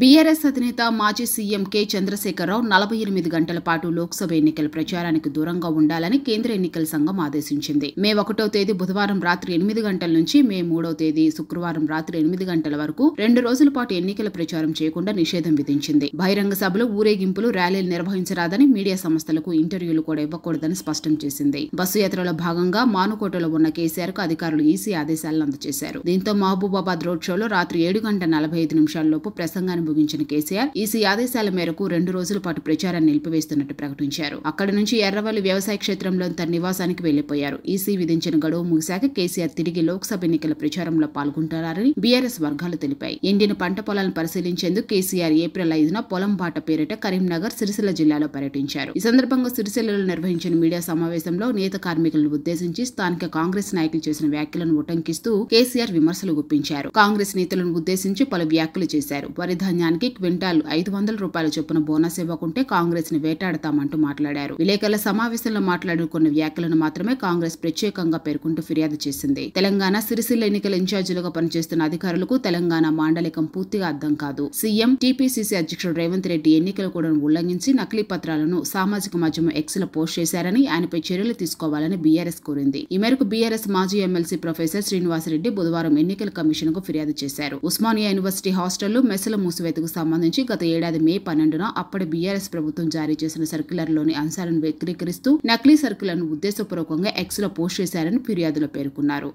BRS అధినేత మాజీ CM K Chandrashekar Rao నలభై ఎనిమిది గంటల పాటు లోక్సభ ఎన్నికల ప్రచారానికి దూరంగా ఉండాలని కేంద్ర ఎన్నికల సంఘం ఆదేశించింది మే ఒకటో తేదీ బుధవారం రాత్రి ఎనిమిది గంటల నుంచి మే మూడో తేదీ శుక్రవారం రాత్రి ఎనిమిది గంటల వరకు రెండు రోజుల పాటు ఎన్నికల ప్రచారం చేయకుండా నిషేధం విధించింది బహిరంగ సభలు ఊరేగింపులు ర్యాలీలు నిర్వహించరాదని మీడియా సంస్థలకు ఇంటర్వ్యూలు కూడా ఇవ్వకూడదని స్పష్టం చేసింది బస్సు యాత్రలో భాగంగా మానుకోటలో ఉన్న కేసీఆర్ కు అధికారులు ఈసీ ఆదేశాలను అందజేశారు దీంతో మహబూబాబాద్ రోడ్ షోలో రాత్రి ఏడు గంట నలభై ఐదు నిమిషాల లోపు ప్రసంగాన్ని ముగించిన కేసీఆర్ ఈసీ ఆదేశాల మేరకు రెండు రోజుల పాటు ప్రచారాన్ని నిలిపివేస్తున్నట్టు ప్రకటించారు అక్కడి నుంచి ఎర్రవల్లి వ్యవసాయ క్షేత్రంలో తన నివాసానికి వెళ్లిపోయారు ఈసీ విధించిన గడువు ముగిశాక కేసీఆర్ తిరిగి లోక్సభ ఎన్నికల ప్రచారంలో పాల్గొంటారని బీఆర్ఎస్ వర్గాలు తెలిపాయి ఎండిన పంట పొలాలను పరిశీలించేందుకు కేసీఆర్ ఏప్రిల్ ఐదున పొలం బాట పేరిట కరీంనగర్ సిరిసిల్ల జిల్లాలో పర్యటించారు ఈ సందర్భంగా సిరిసిల్లలో నిర్వహించిన మీడియా సమావేశంలో నేత కార్మికులను ఉద్దేశించి స్థానిక కాంగ్రెస్ నాయకులు చేసిన వ్యాఖ్యలను ఉటంకిస్తూ కేసీఆర్ విమర్శలు గుప్పించారు కాంగ్రెస్ నేతలను ఉద్దేశించి పలు వ్యాఖ్యలు చేశారు పరిధాన్ ధాన్యానికి క్వింటాల్ ఐదు వందల రూపాయల చొప్పున బోనస్ ఇవ్వకుంటే కాంగ్రెస్ ని వేటాడతామంటూ మాట్లాడారు విలేకరుల సమావేశంలో మాట్లాడిన కొన్ని వ్యాఖ్యలను మాత్రమే కాంగ్రెస్ ప్రత్యేకంగా పేర్కొంటూ ఫిర్యాదు చేసింది తెలంగాణ సిరిసిల్ల ఎన్నికల ఇన్ఛార్జీలుగా పనిచేస్తున్న అధికారులకు తెలంగాణ మాండలికం పూర్తిగా అర్థం కాదు సీఎం టీపీసీసీ అధ్యక్షుడు రేవంత్ రెడ్డి ఎన్నికల కూడా ఉల్లంఘించి నకిలీ పత్రాలను సామాజిక మాధ్యమం ఎక్స్ లో పోస్ట్ చేశారని ఆయనపై చర్యలు తీసుకోవాలని బీఆర్ఎస్ కోరింది ఈ మేరకు బీఆర్ఎస్ మాజీ ఎమ్మెల్సీ ప్రొఫెసర్ శ్రీనివాసరెడ్డి బుధవారం ఎన్నికల కమిషన్ కు ఫిర్యాదు చేశారు ఉస్మానియా యూనివర్సిటీ హాస్టల్లో మెస్సులు మూసి వెతుకు సంబంధించి గత ఏడాది మే పన్నెండున అప్పటి బీఆర్ఎస్ ప్రభుత్వం జారీ చేసిన సర్క్యులర్లోని అంశాలను వ్యక్తీకరిస్తూ నకిలీ సర్కులను ఉద్దేశపూర్వకంగా ఎక్స్లో పోస్ట్ చేశారని ఫిర్యాదులో పేర్కొన్నారు